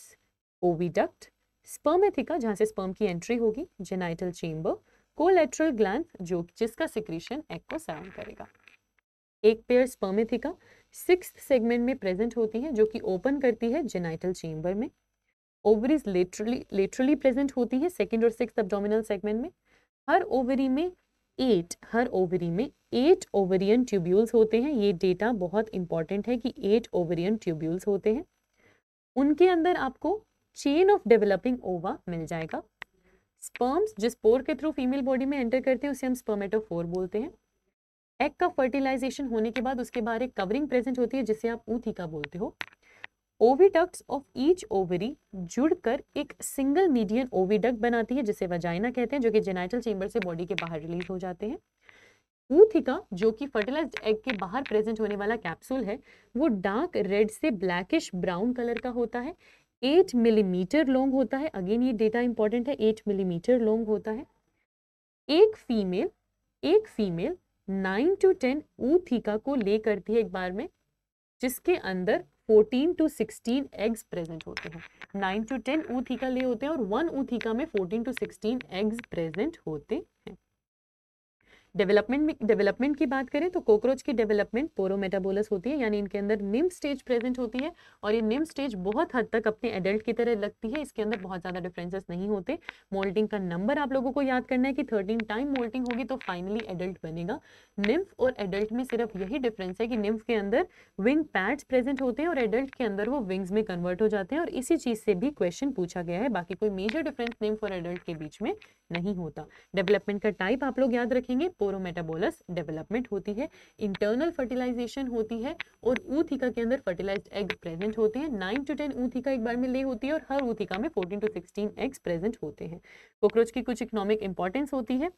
oviduct spermatheca जहाँ से स्पर्म की एंट्री होगी जेनाइटल चेम्बर कोलेट्रल ग्लैंड जो जिसका सिक्रीशन एग को साइन करेगा एक पेयर स्पर्मेथिका सिक्स सेगमेंट में प्रेजेंट होती है जो कि ओपन करती है जेनाइटल चेम्बर में ओवरीज लेटरली लेटरली प्रेजेंट होती है सेकेंड और सिक्स एब्डोमिनल सेगमेंट में हर ओवरी में एट हर ओवरी में एट ओवरियन ट्यूब्यूल्स होते हैं ये डेटा बहुत इंपॉर्टेंट है कि एट ओवरियन ट्यूब्यूल्स होते हैं उनके अंदर आपको चेन ऑफ डेवलपिंग ओवा मिल जाएगा स्पर्म्स जिस पोर के थ्रू फीमेल बॉडी में एंटर करते हैं उसे हम स्पर्मेटोफोर बोलते हैं एग का फर्टिलाइजेशन होने के बाद उसके बाहर एक कवरिंग प्रेजेंट होती है जिसे आप ऊथिका बोलते हो ओविडक्ट्स ऑफ ईच ओवरी जुड़कर एक सिंगल मीडियन ओविडक्ट बनाती है जिसे वजाइना कहते हैं जो कि जेनाइटल चेंबर से बॉडी के बाहर रिलीज हो जाते हैं ऊथिका जो कि फर्टिलाइज एग के बाहर प्रेजेंट होने वाला कैप्सूल है वो डार्क रेड से ब्लैकिश ब्राउन कलर का होता है एट मिलीमीटर लॉन्ग होता है अगेन ये डेटा इंपॉर्टेंट है एट मिलीमीटर लॉन्ग होता है एक फीमेल एक female nine to ten ootheca को ले करती है एक बार में जिसके अंदर fourteen to sixteen eggs present होते हैं नाइन टू ऊ थीका ले होते हैं और वन ऊ थीका में fourteen to sixteen eggs present होते हैं डेवलपमेंट में डेवलपमेंट की बात करें तो कोकरोच की डेवलपमेंट पोरोमेटाबोलस होती है यानी इनके अंदर निम स्टेज प्रेजेंट होती है और ये निम स्टेज बहुत हद तक अपने एडल्ट की तरह लगती है इसके अंदर बहुत ज़्यादा डिफरेंसेस नहीं होते मोल्टिंग का नंबर आप लोगों को याद करना है कि थर्टीन टाइम मोल्टिंग होगी तो फाइनली एडल्ट बनेगा निम्फ और एडल्ट में सिर्फ यही डिफरेंस है कि निम्फ के अंदर विंग पैड्स प्रेजेंट होते हैं और एडल्ट के अंदर वो विंग्स में कन्वर्ट हो जाते हैं और इसी चीज़ से भी क्वेश्चन पूछा गया है बाकी कोई मेजर डिफरेंस निम्फ और एडल्ट के बीच में नहीं होता डेवलपमेंट का टाइप आप लोग याद रखेंगे स्पोरोमेटाबोलस डेवलपमेंट होती है इंटरनल फर्टिलाइजेशन होती है और ऊथिका के अंदर फर्टिलाइज एग प्रेजेंट होते हैं नाइन टू टेन ऊथिका एक बार में ले होती है और हर ऊथिका में fourteen to sixteen eggs present होते हैं कॉकरोच की कुछ इकोनॉमिक इंपॉर्टेंस होती है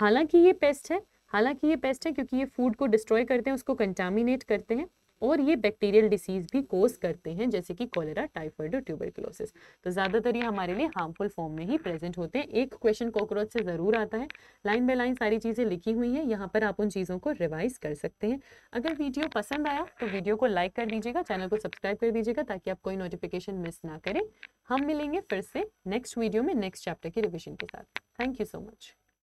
हालांकि ये पेस्ट है हालांकि ये पेस्ट है क्योंकि ये फूड को डिस्ट्रॉय करते हैं उसको कंटामिनेट करते हैं और ये बैक्टीरियल डिसीज भी कोज करते हैं जैसे कि कॉलेरा टाइफाइड और ट्यूबरकुलोसिस तो ज़्यादातर ये हमारे लिए हार्मफुल फॉर्म में ही प्रेजेंट होते हैं एक क्वेश्चन कॉकरोच से ज़रूर आता है लाइन बाय लाइन सारी चीज़ें लिखी हुई है यहाँ पर आप उन चीज़ों को रिवाइज कर सकते हैं अगर वीडियो पसंद आया तो वीडियो को लाइक कर दीजिएगा चैनल को सब्सक्राइब कर दीजिएगा ताकि आप कोई नोटिफिकेशन मिस ना करें हम मिलेंगे फिर से नेक्स्ट वीडियो में नेक्स्ट चैप्टर की रिविजन के साथ थैंक यू सो मच